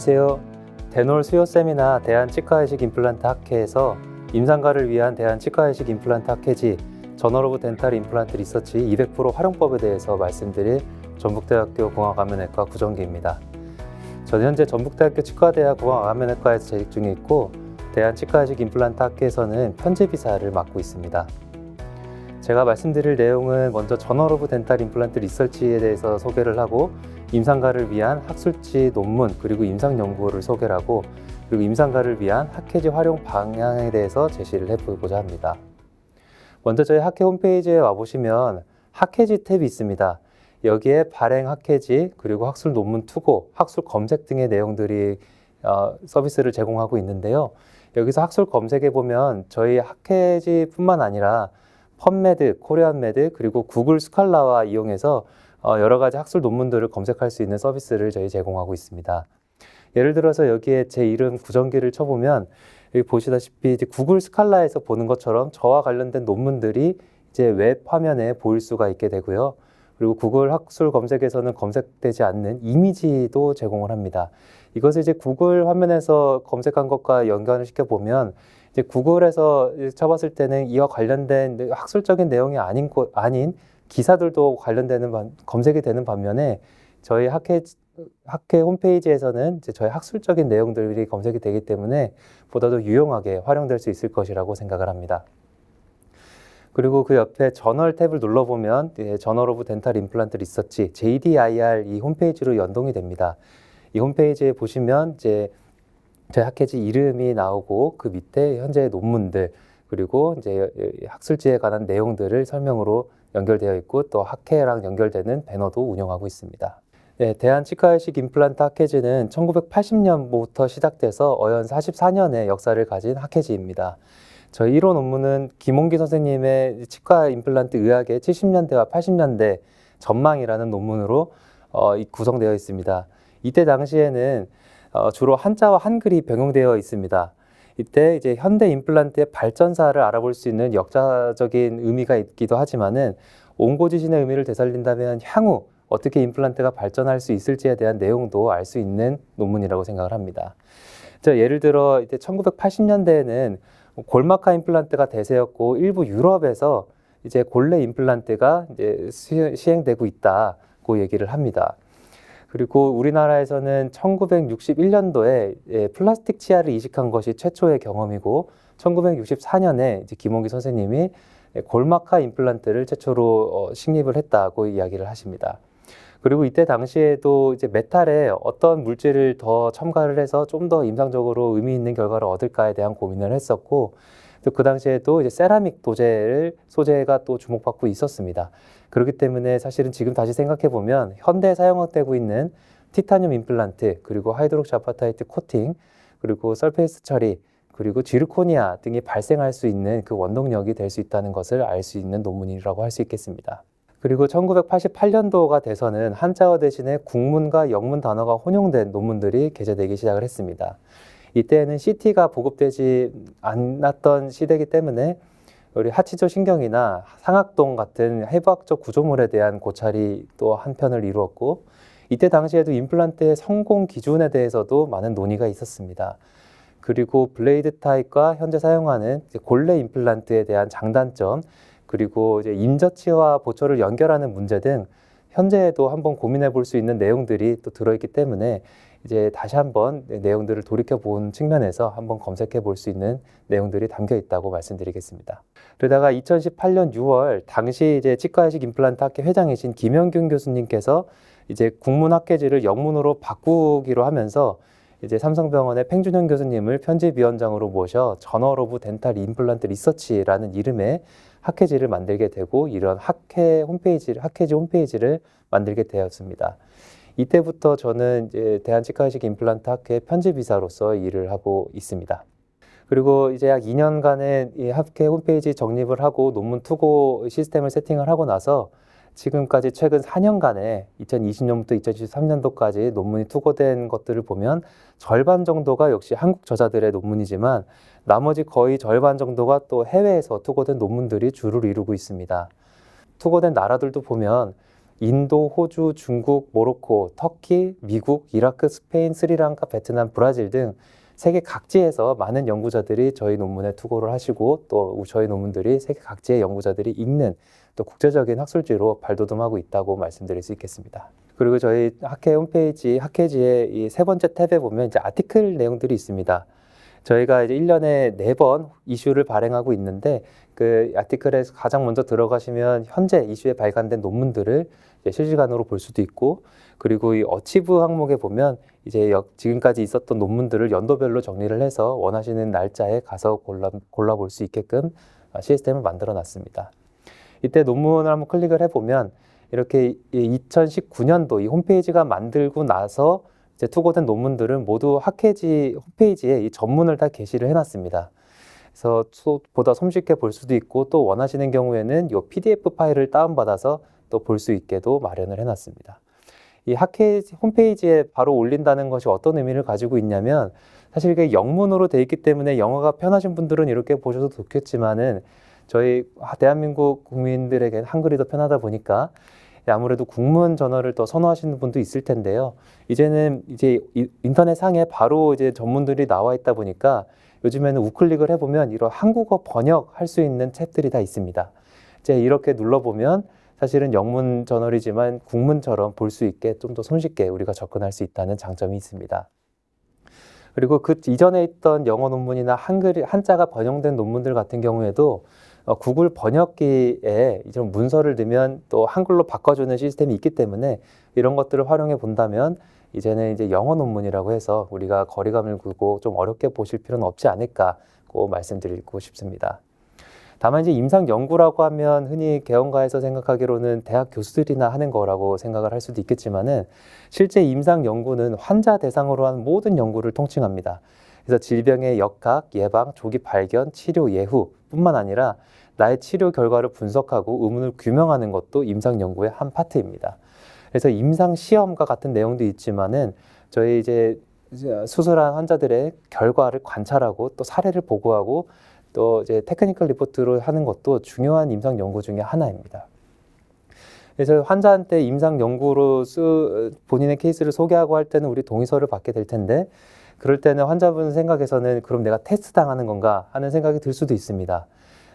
안녕하세요. 데놀 수요쌤이나 대한치과의식 임플란트 학회에서 임상가를 위한 대한치과의식 임플란트 학회지 전어로브 덴탈 임플란트 리서치 200% 활용법에 대해서 말씀드릴 전북대학교 공학안면외과 구정기입니다. 저는 현재 전북대학교 치과대학 공학안면외과에서 재직 중에 있고 대한치과의식 임플란트 학회에서는 편집이사를 맡고 있습니다. 제가 말씀드릴 내용은 먼저 전어로브 덴탈 임플란트 리서치에 대해서 소개를 하고 임상가를 위한 학술지 논문 그리고 임상 연구를 소개하고 그리고 임상가를 위한 학회지 활용 방향에 대해서 제시를 해보고자 합니다. 먼저 저희 학회 홈페이지에 와보시면 학회지 탭이 있습니다. 여기에 발행 학회지 그리고 학술 논문 투고, 학술 검색 등의 내용들이 어, 서비스를 제공하고 있는데요. 여기서 학술 검색해 보면 저희 학회지뿐만 아니라 펀메드, 코리안메드 그리고 구글 스칼라와 이용해서 어, 여러 가지 학술 논문들을 검색할 수 있는 서비스를 저희 제공하고 있습니다. 예를 들어서 여기에 제 이름 구정기를 쳐보면 여기 보시다시피 구글 스칼라에서 보는 것처럼 저와 관련된 논문들이 이제 웹 화면에 보일 수가 있게 되고요. 그리고 구글 학술 검색에서는 검색되지 않는 이미지도 제공을 합니다. 이것을 이제 구글 화면에서 검색한 것과 연관을 시켜보면 이제 구글에서 쳐봤을 때는 이와 관련된 학술적인 내용이 아닌, 아닌 기사들도 관련되는 반, 검색이 되는 반면에 저희 학회 학회 홈페이지에서는 이제 저희 학술적인 내용들이 검색이 되기 때문에 보다 도 유용하게 활용될 수 있을 것이라고 생각을 합니다. 그리고 그 옆에 저널 탭을 눌러보면 예, 저널 오브 덴탈 임플란트 리서치 JDIR 이 홈페이지로 연동이 됩니다. 이 홈페이지에 보시면 이제 저희 학회지 이름이 나오고 그 밑에 현재 논문들 그리고 이제 학술지에 관한 내용들을 설명으로 연결되어 있고 또 학회랑 연결되는 배너도 운영하고 있습니다. 네, 대한치과의식 임플란트 학회지는 1980년부터 시작돼서 어연 44년의 역사를 가진 학회지입니다. 저희 1호 논문은 김홍기 선생님의 치과 임플란트 의학의 70년대와 80년대 전망이라는 논문으로 어, 구성되어 있습니다. 이때 당시에는 어, 주로 한자와 한글이 병용되어 있습니다. 이때 이제 현대 임플란트의 발전사를 알아볼 수 있는 역사적인 의미가 있기도 하지만은 옹고지신의 의미를 되살린다면 향후 어떻게 임플란트가 발전할 수 있을지에 대한 내용도 알 수 있는 논문이라고 생각을 합니다. 자, 예를 들어 이때 1980년대에는 골마카 임플란트가 대세였고 일부 유럽에서 이제 골레 임플란트가 이제 시행되고 있다고 얘기를 합니다. 그리고 우리나라에서는 1961년도에 예, 플라스틱 치아를 이식한 것이 최초의 경험이고 1964년에 이제 김홍기 선생님이 예, 골마카 임플란트를 최초로 어, 식립을 했다고 이야기를 하십니다. 그리고 이때 당시에도 이제 메탈에 어떤 물질을 더 첨가를 해서 좀 더 임상적으로 의미 있는 결과를 얻을까에 대한 고민을 했었고 그 당시에도 이제 세라믹 도제를 소재가 또 주목받고 있었습니다. 그렇기 때문에 사실은 지금 다시 생각해 보면 현대 사용되고 있는 티타늄 임플란트 그리고 하이드록시 파타이트 코팅 그리고 설페이스 처리 그리고 지르코니아 등이 발생할 수 있는 그 원동력이 될 수 있다는 것을 알 수 있는 논문이라고 할 수 있겠습니다. 그리고 1988년도가 돼서는 한자어 대신에 국문과 영문 단어가 혼용된 논문들이 게재되기 시작을 했습니다. 이때는 에 CT가 보급되지 않았던 시대이기 때문에 우리 하치조 신경이나 상악동 같은 해부학적 구조물에 대한 고찰이 또 한편을 이루었고 이때 당시에도 임플란트의 성공 기준에 대해서도 많은 논의가 있었습니다. 그리고 블레이드 타입과 현재 사용하는 골레 임플란트에 대한 장단점 그리고 이제 임저치와 보철을 연결하는 문제 등 현재에도 한번 고민해 볼 수 있는 내용들이 또 들어있기 때문에 이제 다시 한번 내용들을 돌이켜 본 측면에서 한번 검색해 볼 수 있는 내용들이 담겨 있다고 말씀드리겠습니다. 그러다가 2018년 6월 당시 이제 치과의식 임플란트 학회 회장이신 김영균 교수님께서 이제 국문학회지를 영문으로 바꾸기로 하면서 이제 삼성병원의 팽준현 교수님을 편집위원장으로 모셔 전월 오브 덴탈 임플란트 리서치라는 이름의 학회지를 만들게 되고 이런 학회 홈페이지 학회지 홈페이지를 만들게 되었습니다. 이때부터 저는 이제 대한치과의식 임플란트 학회 편집이사로서 일을 하고 있습니다. 그리고 이제 약 2년간의 이 학회 홈페이지 정립을 하고 논문 투고 시스템을 세팅을 하고 나서 지금까지 최근 4년간에 2020년부터 2023년도까지 논문이 투고된 것들을 보면 절반 정도가 역시 한국 저자들의 논문이지만 나머지 거의 절반 정도가 또 해외에서 투고된 논문들이 주를 이루고 있습니다. 투고된 나라들도 보면 인도, 호주, 중국, 모로코, 터키, 미국, 이라크, 스페인, 스리랑카, 베트남, 브라질 등 세계 각지에서 많은 연구자들이 저희 논문에 투고를 하시고 또 저희 논문들이 세계 각지의 연구자들이 읽는 또 국제적인 학술지로 발돋움하고 있다고 말씀드릴 수 있겠습니다. 그리고 저희 학회 홈페이지 학회지의 이세 번째 탭에 보면 이제 아티클 내용들이 있습니다. 저희가 이제 1년에 4번 이슈를 발행하고 있는데 그 아티클에 가장 먼저 들어가시면 현재 이슈에 발간된 논문들을 실시간으로 볼 수도 있고 그리고 이 어치브 항목에 보면 이제 역, 지금까지 있었던 논문들을 연도별로 정리를 해서 원하시는 날짜에 가서 골라 골라볼 수 있게끔 아, 시스템을 만들어 놨습니다. 이때 논문을 한번 클릭을 해보면 이렇게 2019년도 이 홈페이지가 만들고 나서 이제 투고된 논문들은 모두 학회지 홈페이지에 이 전문을 다 게시를 해놨습니다. 그래서 보다 손쉽게 볼 수도 있고 또 원하시는 경우에는 이 PDF 파일을 다운받아서 또 볼 수 있게도 마련을 해놨습니다. 이 학회 홈페이지에 바로 올린다는 것이 어떤 의미를 가지고 있냐면 사실 이게 영문으로 되어 있기 때문에 영어가 편하신 분들은 이렇게 보셔도 좋겠지만은 저희 대한민국 국민들에게는 한글이 더 편하다 보니까 예, 아무래도 국문 전화를 더 선호하시는 분도 있을 텐데요. 이제는 이제 인터넷 상에 바로 이제 전문들이 나와 있다 보니까 요즘에는 우클릭을 해보면 이런 한국어 번역할 수 있는 탭들이 다 있습니다. 이제 이렇게 눌러보면 사실은 영문 저널이지만 국문처럼 볼 수 있게 좀 더 손쉽게 우리가 접근할 수 있다는 장점이 있습니다. 그리고 그 이전에 있던 영어 논문이나 한글 한자가 번역된 논문들 같은 경우에도 어, 구글 번역기에 이런 문서를 넣으면 또 한글로 바꿔주는 시스템이 있기 때문에 이런 것들을 활용해 본다면 이제는 이제 영어 논문이라고 해서 우리가 거리감을 두고 좀 어렵게 보실 필요는 없지 않을까고 말씀드리고 싶습니다. 다만 이제 임상 연구라고 하면 흔히 개원가에서 생각하기로는 대학 교수들이나 하는 거라고 생각을 할 수도 있겠지만은 실제 임상 연구는 환자 대상으로 한 모든 연구를 통칭합니다. 그래서 질병의 역학, 예방, 조기 발견, 치료 예후 뿐만 아니라 나의 치료 결과를 분석하고 의문을 규명하는 것도 임상 연구의 한 파트입니다. 그래서 임상 시험과 같은 내용도 있지만은 저희 이제 수술한 환자들의 결과를 관찰하고 또 사례를 보고하고 또 이제 테크니컬 리포트로 하는 것도 중요한 임상 연구 중의 하나입니다. 그래서 환자한테 임상 연구로 쓰, 본인의 케이스를 소개하고 할 때는 우리 동의서를 받게 될 텐데 그럴 때는 환자분 생각에서는 그럼 내가 테스트 당하는 건가 하는 생각이 들 수도 있습니다.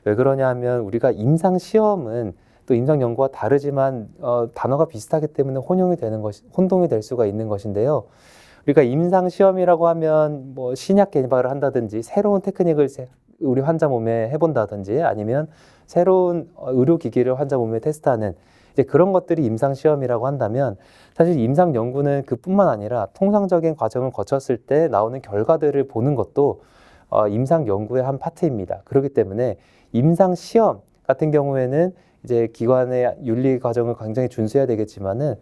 왜 그러냐 하면 우리가 임상 시험은 또 임상 연구와 다르지만 어, 단어가 비슷하기 때문에 혼용이 되는 것이 혼동이 될 수가 있는 것인데요. 우리가 그러니까 임상 시험이라고 하면 뭐 신약 개발을 한다든지 새로운 테크닉을 우리 환자 몸에 해본다든지 아니면 새로운 어, 의료 기기를 환자 몸에 테스트하는 이제 그런 것들이 임상 시험이라고 한다면 사실 임상 연구는 그뿐만 아니라 통상적인 과정을 거쳤을 때 나오는 결과들을 보는 것도 어, 임상 연구의 한 파트입니다. 그렇기 때문에 임상 시험 같은 경우에는 이제 기관의 윤리 과정을 굉장히 준수해야 되겠지만은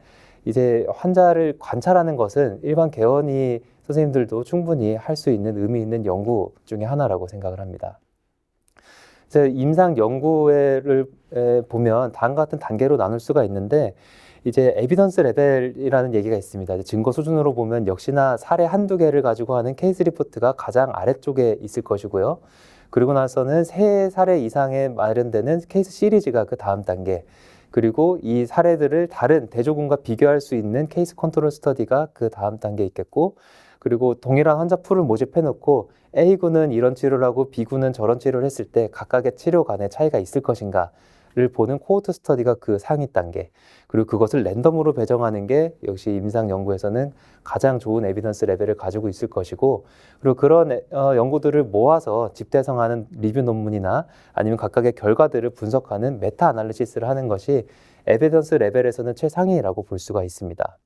이제 환자를 관찰하는 것은 일반 개원이 선생님들도 충분히 할 수 있는 의미 있는 연구 중의 하나라고 생각을 합니다. 그래 임상 연구를 보면 다 같은 단계로 나눌 수가 있는데 이제 에비던스 레벨이라는 얘기가 있습니다. 증거 수준으로 보면 역시나 사례 한두 개를 가지고 하는 케이스 리포트가 가장 아래쪽에 있을 것이고요. 그리고 나서는 세 사례 이상에 마련되는 케이스 시리즈가 그 다음 단계. 그리고 이 사례들을 다른 대조군과 비교할 수 있는 케이스 컨트롤 스터디가 그 다음 단계에 있겠고 그리고 동일한 환자 풀을 모집해 놓고 A군은 이런 치료를 하고 B군은 저런 치료를 했을 때 각각의 치료간의 차이가 있을 것인가 를 보는 코호트 스터디가 그 상위 단계 그리고 그것을 랜덤으로 배정하는 게 역시 임상 연구에서는 가장 좋은 에비던스 레벨을 가지고 있을 것이고 그리고 그런 어, 연구들을 모아서 집대성하는 리뷰 논문이나 아니면 각각의 결과들을 분석하는 메타 아날리시스를 하는 것이 에비던스 레벨에서는 최상위라고 볼 수가 있습니다.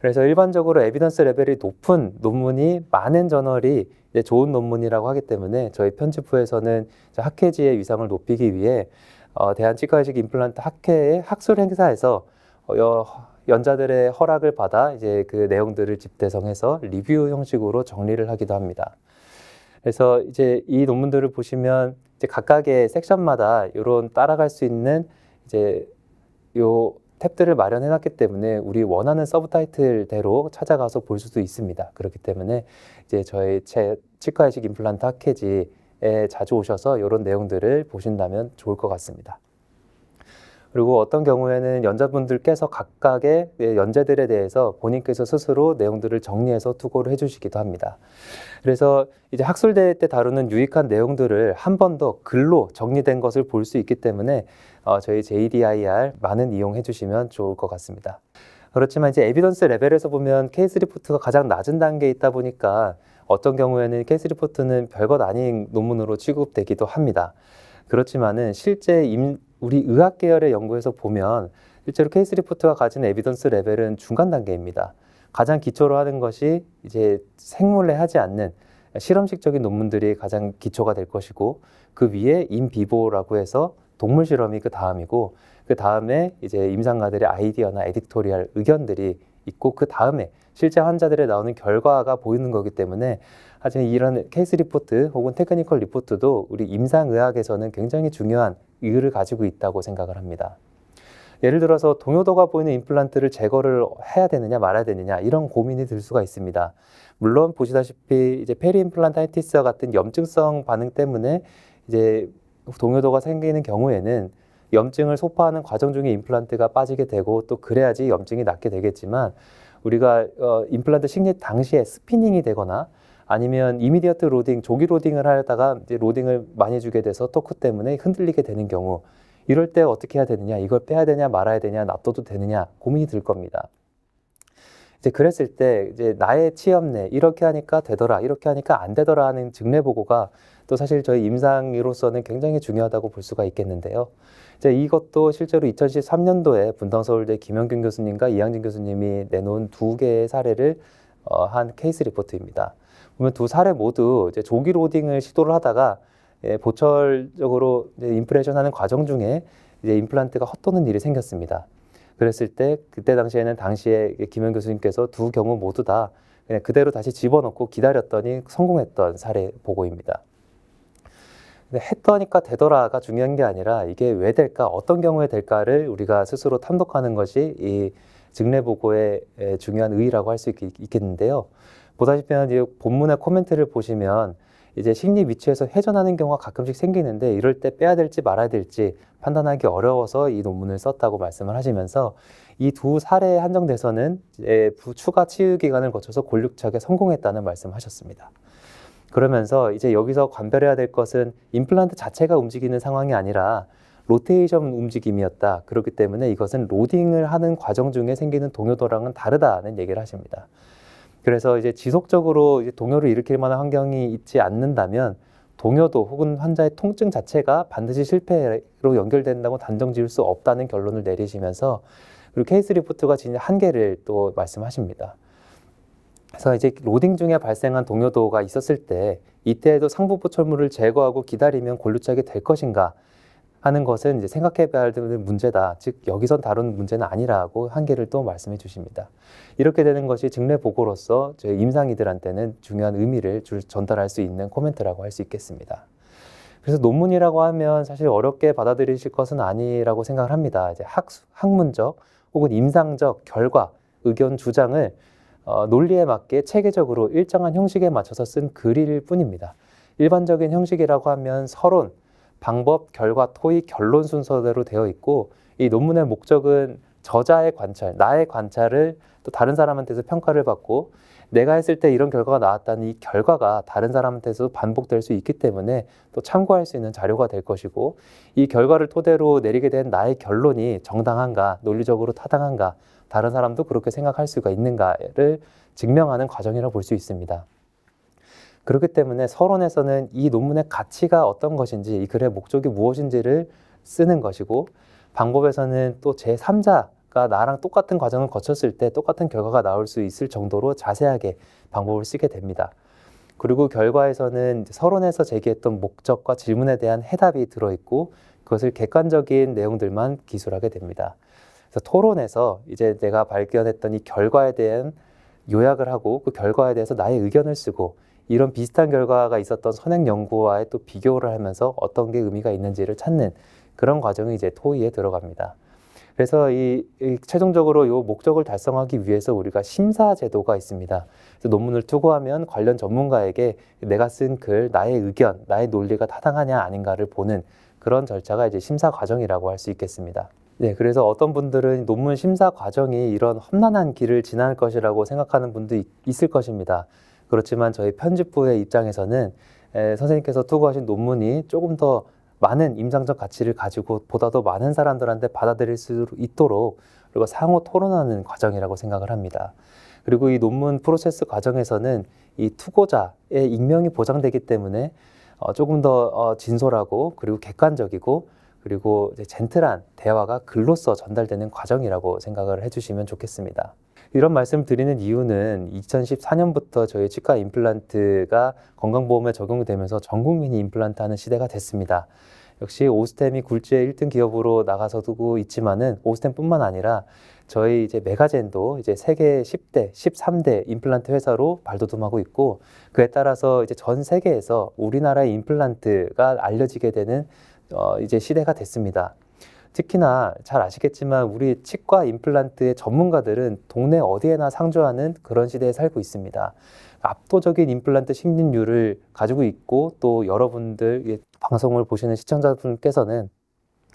그래서 일반적으로 에비던스 레벨이 높은 논문이 많은 저널이 좋은 논문이라고 하기 때문에 저희 편집부에서는 학회지의 위상을 높이기 위해 어, 대한치과의식 임플란트 학회의 학술 행사에서 어, 여, 연자들의 허락을 받아 이제 그 내용들을 집대성해서 리뷰 형식으로 정리를 하기도 합니다. 그래서 이제 이 논문들을 보시면 이제 각각의 섹션마다 이런 따라갈 수 있는 이제 요 탭들을 마련해 놨기 때문에 우리 원하는 서브 타이틀대로 찾아가서 볼 수도 있습니다. 그렇기 때문에 이제 저희 치과의식 임플란트 학회지 자주 오셔서 이런 내용들을 보신다면 좋을 것 같습니다. 그리고 어떤 경우에는 연자분들께서 각각의 예, 연재들에 대해서 본인께서 스스로 내용들을 정리해서 투고를 해주시기도 합니다. 그래서 이제 학술대회 때 다루는 유익한 내용들을 한 번 더 글로 정리된 것을 볼 수 있기 때문에 어, 저희 JDIR 많은 이용해 주시면 좋을 것 같습니다. 그렇지만 이제 에비던스 레벨에서 보면 케이스 리포트가 가장 낮은 단계에 있다 보니까 어떤 경우에는 케이스 리포트는 별것 아닌 논문으로 취급되기도 합니다. 그렇지만은 실제 임, 우리 의학 계열의 연구에서 보면 실제로 케이스 리포트가 가진 에비던스 레벨은 중간 단계입니다. 가장 기초로 하는 것이 이제 생물에 하지 않는 실험식적인 논문들이 가장 기초가 될 것이고 그 위에 인비보라고 해서 동물 실험이 그 다음이고 그 다음에 이제 임상가들의 아이디어나 에디토리얼 의견들이 있고 그 다음에 실제 환자들의 나오는 결과가 보이는 거기 때문에 하지만 이런 케이스 리포트 혹은 테크니컬 리포트도 우리 임상의학에서는 굉장히 중요한 이유를 가지고 있다고 생각을 합니다. 예를 들어서 동요도가 보이는 임플란트를 제거를 해야 되느냐 말아야 되느냐 이런 고민이 들 수가 있습니다. 물론 보시다시피 이제 페리임플란타이티스와 같은 염증성 반응 때문에 이제 동요도가 생기는 경우에는 염증을 소파하는 과정 중에 임플란트가 빠지게 되고 또 그래야지 염증이 낫게 되겠지만 우리가 어, 임플란트 식립 당시에 스피닝이 되거나 아니면 이미디어트 로딩, 조기 로딩을 하다가 이제 로딩을 많이 주게 돼서 토크 때문에 흔들리게 되는 경우 이럴 때 어떻게 해야 되느냐, 이걸 빼야 되냐, 말아야 되냐, 놔둬도 되느냐 고민이 들 겁니다. 이제 그랬을 때 이제 나의 치엽내 이렇게 하니까 되더라, 이렇게 하니까 안 되더라 하는 증례 보고가 또 사실 저희 임상으로서는 굉장히 중요하다고 볼 수가 있겠는데요. 이제 이것도 실제로 2013년도에 분당서울대 김영균 교수님과 이양진 교수님이 내놓은 두 개의 사례를 어, 한 케이스 리포트입니다. 보면 두 사례 모두 이제 조기 로딩을 시도를 하다가 예, 보철적으로 인플레이션 하는 과정 중에 이제 임플란트가 헛도는 일이 생겼습니다. 그랬을 때 그때 당시에는 당시에 김현 교수님께서 두 경우 모두 다 그냥 그대로 다시 집어넣고 기다렸더니 성공했던 사례 보고입니다. 근데 했더니까 되더라가 중요한 게 아니라 이게 왜 될까, 어떤 경우에 될까를 우리가 스스로 탐독하는 것이 이 증례보고의 중요한 의의라고 할 수 있겠는데요. 보다시피 본문의 코멘트를 보시면 이제 심리 위치에서 회전하는 경우가 가끔씩 생기는데 이럴 때 빼야 될지 말아야 될지 판단하기 어려워서 이 논문을 썼다고 말씀을 하시면서 이 두 사례에 한정돼서는 부 추가 치유 기간을 거쳐서 골육 측에 성공했다는 말씀하셨습니다. 그러면서 이제 여기서 관별해야 될 것은 임플란트 자체가 움직이는 상황이 아니라 로테이션 움직임이었다. 그렇기 때문에 이것은 로딩을 하는 과정 중에 생기는 동요도랑은 다르다는 얘기를 하십니다. 그래서 이제 지속적으로 이제 동요를 일으킬 만한 환경이 있지 않는다면 동요도 혹은 환자의 통증 자체가 반드시 실패로 연결된다고 단정 지을 수 없다는 결론을 내리시면서 그리고 케이스 리포트가 진짜 한계를 또 말씀하십니다. 그래서 이제 로딩 중에 발생한 동요도가 있었을 때 이때에도 상부부 철물을 제거하고 기다리면 골루착이 될 것인가 하는 것은 이제 생각해 봐야 할 문제다. 즉 여기선 다루는 문제는 아니라고 한계를 또 말씀해 주십니다. 이렇게 되는 것이 증례 보고로서 저희 임상이들한테는 중요한 의미를 전달할 수 있는 코멘트라고 할 수 있겠습니다. 그래서 논문이라고 하면 사실 어렵게 받아들이실 것은 아니라고 생각을 합니다. 이제 학, 학문적 혹은 임상적 결과, 의견 주장을 어, 논리에 맞게 체계적으로 일정한 형식에 맞춰서 쓴 글일 뿐입니다. 일반적인 형식이라고 하면 서론, 방법, 결과, 토의, 결론 순서대로 되어 있고 이 논문의 목적은 저자의 관찰, 나의 관찰을 또 다른 사람한테서 평가를 받고 내가 했을 때 이런 결과가 나왔다는 이 결과가 다른 사람한테서 반복될 수 있기 때문에 또 참고할 수 있는 자료가 될 것이고 이 결과를 토대로 내리게 된 나의 결론이 정당한가, 논리적으로 타당한가 다른 사람도 그렇게 생각할 수가 있는가를 증명하는 과정이라고 볼 수 있습니다. 그렇기 때문에 서론에서는 이 논문의 가치가 어떤 것인지 이 글의 목적이 무엇인지를 쓰는 것이고 방법에서는 또 제3자가 나랑 똑같은 과정을 거쳤을 때 똑같은 결과가 나올 수 있을 정도로 자세하게 방법을 쓰게 됩니다. 그리고 결과에서는 서론에서 제기했던 목적과 질문에 대한 해답이 들어있고 그것을 객관적인 내용들만 기술하게 됩니다. 그래서 토론에서 이제 내가 발견했던 이 결과에 대한 요약을 하고 그 결과에 대해서 나의 의견을 쓰고 이런 비슷한 결과가 있었던 선행 연구와의 또 비교를 하면서 어떤 게 의미가 있는지를 찾는 그런 과정이 이제 토의에 들어갑니다. 그래서 이, 이 최종적으로 이 목적을 달성하기 위해서 우리가 심사 제도가 있습니다. 그래서 논문을 투고하면 관련 전문가에게 내가 쓴 글, 나의 의견, 나의 논리가 타당하냐 아닌가를 보는 그런 절차가 이제 심사 과정이라고 할 수 있겠습니다. 네, 그래서 어떤 분들은 논문 심사 과정이 이런 험난한 길을 지날 것이라고 생각하는 분도 있을 것입니다. 그렇지만 저희 편집부의 입장에서는 에, 선생님께서 투고하신 논문이 조금 더 많은 임상적 가치를 가지고 보다 더 많은 사람들한테 받아들일 수 있도록 그리고 상호 토론하는 과정이라고 생각을 합니다. 그리고 이 논문 프로세스 과정에서는 이 투고자의 익명이 보장되기 때문에 어, 조금 더 어, 진솔하고 그리고 객관적이고 그리고 젠틀한 대화가 글로써 전달되는 과정이라고 생각을 해주시면 좋겠습니다. 이런 말씀 드리는 이유는 2014년부터 저희 치과 임플란트가 건강보험에 적용되면서 전 국민이 임플란트 하는 시대가 됐습니다. 역시 오스템이 굴지의 일등 기업으로 나가서도 있지만은 오스템뿐만 아니라 저희 이제 메가젠도 이제 세계 10대, 13대 임플란트 회사로 발돋움하고 있고 그에 따라서 이제 전 세계에서 우리나라의 임플란트가 알려지게 되는 어, 이제 시대가 됐습니다. 특히나 잘 아시겠지만 우리 치과 임플란트의 전문가들은 동네 어디에나 상주하는 그런 시대에 살고 있습니다. 압도적인 임플란트 식리률을 가지고 있고 또 여러분들 방송을 보시는 시청자분께서는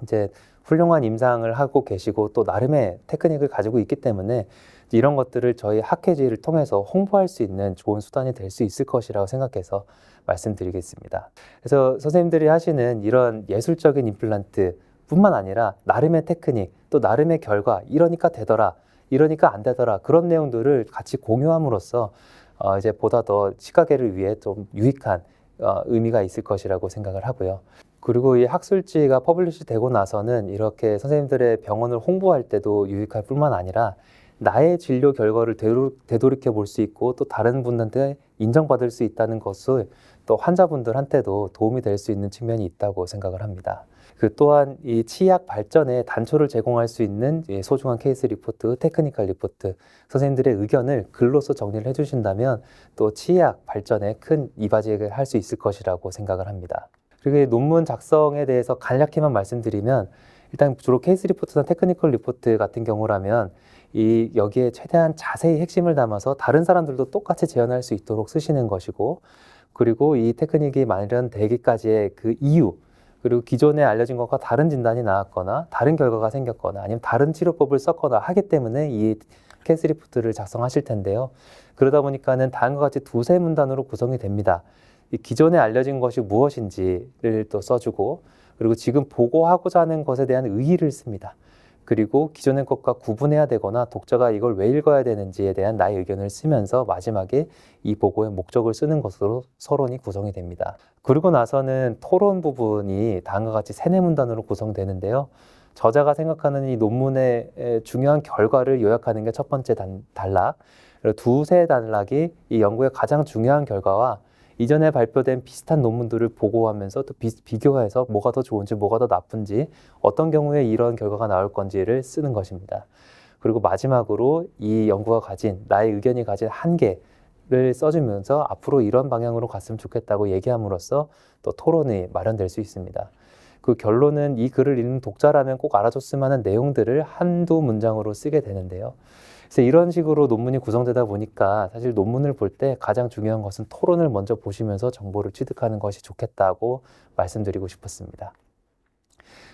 이제 훌륭한 임상을 하고 계시고 또 나름의 테크닉을 가지고 있기 때문에 이런 것들을 저희 학회지를 통해서 홍보할 수 있는 좋은 수단이 될 수 있을 것이라고 생각해서 말씀드리겠습니다. 그래서 선생님들이 하시는 이런 예술적인 임플란트 뿐만 아니라 나름의 테크닉, 또 나름의 결과, 이러니까 되더라, 이러니까 안 되더라, 그런 내용들을 같이 공유함으로써 어, 이제 보다 더 시각계를 위해 좀 유익한 어, 의미가 있을 것이라고 생각을 하고요. 그리고 이 학술지가 퍼블리시 되고 나서는 이렇게 선생님들의 병원을 홍보할 때도 유익할 뿐만 아니라 나의 진료 결과를 되돌이켜 볼 수 있고 또 다른 분한테 인정받을 수 있다는 것을 또 환자분들한테도 도움이 될 수 있는 측면이 있다고 생각을 합니다. 그 또한 이 치약 발전에 단초를 제공할 수 있는 예, 소중한 케이스 리포트, 테크니컬 리포트 선생님들의 의견을 글로서 정리를 해주신다면 또 치약 발전에 큰 이바지를 할 수 있을 것이라고 생각을 합니다. 그리고 논문 작성에 대해서 간략히만 말씀드리면 일단 주로 케이스 리포트나 테크니컬 리포트 같은 경우라면 이 여기에 최대한 자세히 핵심을 담아서 다른 사람들도 똑같이 재현할 수 있도록 쓰시는 것이고 그리고 이 테크닉이 마련되기까지의 그 이유, 그리고 기존에 알려진 것과 다른 진단이 나왔거나 다른 결과가 생겼거나 아니면 다른 치료법을 썼거나 하기 때문에 이 캐스 리프트를 작성하실 텐데요. 그러다 보니까는 다음과 같이 두세 문단으로 구성이 됩니다. 이 기존에 알려진 것이 무엇인지를 또 써주고 그리고 지금 보고하고자 하는 것에 대한 의의를 씁니다. 그리고 기존의 것과 구분해야 되거나 독자가 이걸 왜 읽어야 되는지에 대한 나의 의견을 쓰면서 마지막에 이 보고의 목적을 쓰는 것으로 서론이 구성이 됩니다. 그리고 나서는 토론 부분이 다음과 같이 세 네 문단으로 구성되는데요. 저자가 생각하는 이 논문의 중요한 결과를 요약하는 게 첫 번째 단락, 그리고 두세 단락이 이 연구의 가장 중요한 결과와 이전에 발표된 비슷한 논문들을 보고하면서 또 비, 비교해서 뭐가 더 좋은지 뭐가 더 나쁜지 어떤 경우에 이런 결과가 나올 건지를 쓰는 것입니다. 그리고 마지막으로 이 연구가 가진 나의 의견이 가진 한계 를 써주면서 앞으로 이런 방향으로 갔으면 좋겠다고 얘기함으로써 또 토론이 마련될 수 있습니다. 그 결론은 이 글을 읽는 독자라면 꼭 알아줬으면 하는 내용들을 한두 문장으로 쓰게 되는데요. 그래서 이런 식으로 논문이 구성되다 보니까 사실 논문을 볼 때 가장 중요한 것은 토론을 먼저 보시면서 정보를 취득하는 것이 좋겠다고 말씀드리고 싶었습니다.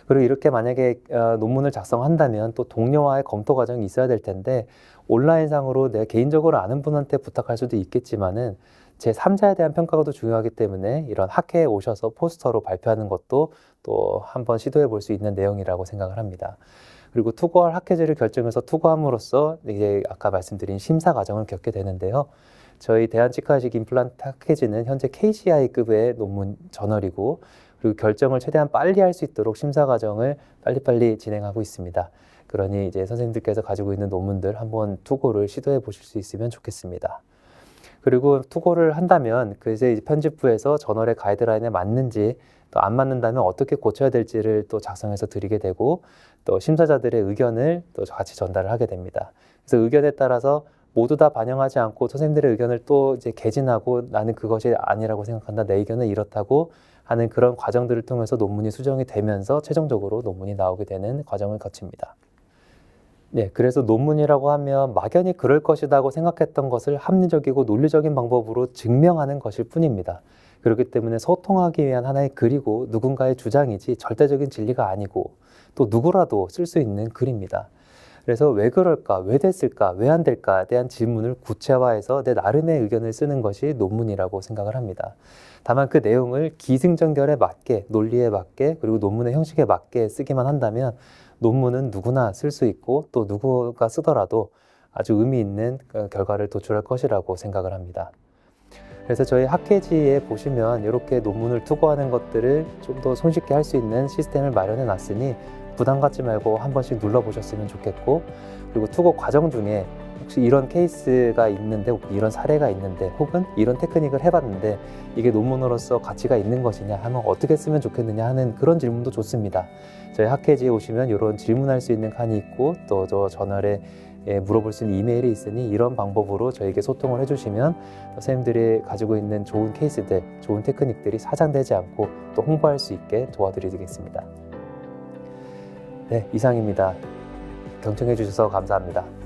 그리고 이렇게 만약에 어, 논문을 작성한다면 또 동료와의 검토 과정이 있어야 될 텐데 온라인상으로 내가 개인적으로 아는 분한테 부탁할 수도 있겠지만은 제 3자에 대한 평가도 중요하기 때문에 이런 학회에 오셔서 포스터로 발표하는 것도 또 한번 시도해 볼 수 있는 내용이라고 생각을 합니다. 그리고 투고할 학회제를 결정해서 투고함으로써 이제 아까 말씀드린 심사 과정을 겪게 되는데요. 저희 대한치과식 임플란트 학회제는 현재 KCI급의 논문 저널이고 그리고 결정을 최대한 빨리 할 수 있도록 심사 과정을 빨리빨리 진행하고 있습니다. 그러니 이제 선생님들께서 가지고 있는 논문들 한번 투고를 시도해 보실 수 있으면 좋겠습니다. 그리고 투고를 한다면 그제 편집부에서 저널의 가이드라인에 맞는지 또안 맞는다면 어떻게 고쳐야 될지를 또 작성해서 드리게 되고 또 심사자들의 의견을 또 같이 전달을 하게 됩니다. 그래서 의견에 따라서 모두 다 반영하지 않고 선생님들의 의견을 또 이제 개진하고 나는 그것이 아니라고 생각한다. 내 의견은 이렇다고 하는 그런 과정들을 통해서 논문이 수정이 되면서 최종적으로 논문이 나오게 되는 과정을 거칩니다. 네, 그래서 논문이라고 하면 막연히 그럴 것이라고 생각했던 것을 합리적이고 논리적인 방법으로 증명하는 것일 뿐입니다. 그렇기 때문에 소통하기 위한 하나의 글이고 누군가의 주장이지 절대적인 진리가 아니고 또 누구라도 쓸 수 있는 글입니다. 그래서 왜 그럴까, 왜 됐을까, 왜 안 될까에 대한 질문을 구체화해서 내 나름의 의견을 쓰는 것이 논문이라고 생각을 합니다. 다만 그 내용을 기승전결에 맞게, 논리에 맞게, 그리고 논문의 형식에 맞게 쓰기만 한다면 논문은 누구나 쓸 수 있고 또 누구가 쓰더라도 아주 의미 있는 어, 결과를 도출할 것이라고 생각을 합니다. 그래서 저희 학회지에 보시면 이렇게 논문을 투고하는 것들을 좀 더 손쉽게 할 수 있는 시스템을 마련해 놨으니 부담 갖지 말고 한 번씩 눌러보셨으면 좋겠고 그리고 투고 과정 중에 혹시 이런 케이스가 있는데 이런 사례가 있는데 혹은 이런 테크닉을 해봤는데 이게 논문으로서 가치가 있는 것이냐 하면 어떻게 쓰면 좋겠느냐 하는 그런 질문도 좋습니다. 저희 학회지에 오시면 이런 질문할 수 있는 칸이 있고 또 저 저널에 예, 물어볼 수 있는 이메일이 있으니 이런 방법으로 저에게 소통을 해주시면 선생님들이 가지고 있는 좋은 케이스들, 좋은 테크닉들이 사장되지 않고 또 홍보할 수 있게 도와드리겠습니다. 네, 이상입니다. 경청해 주셔서 감사합니다.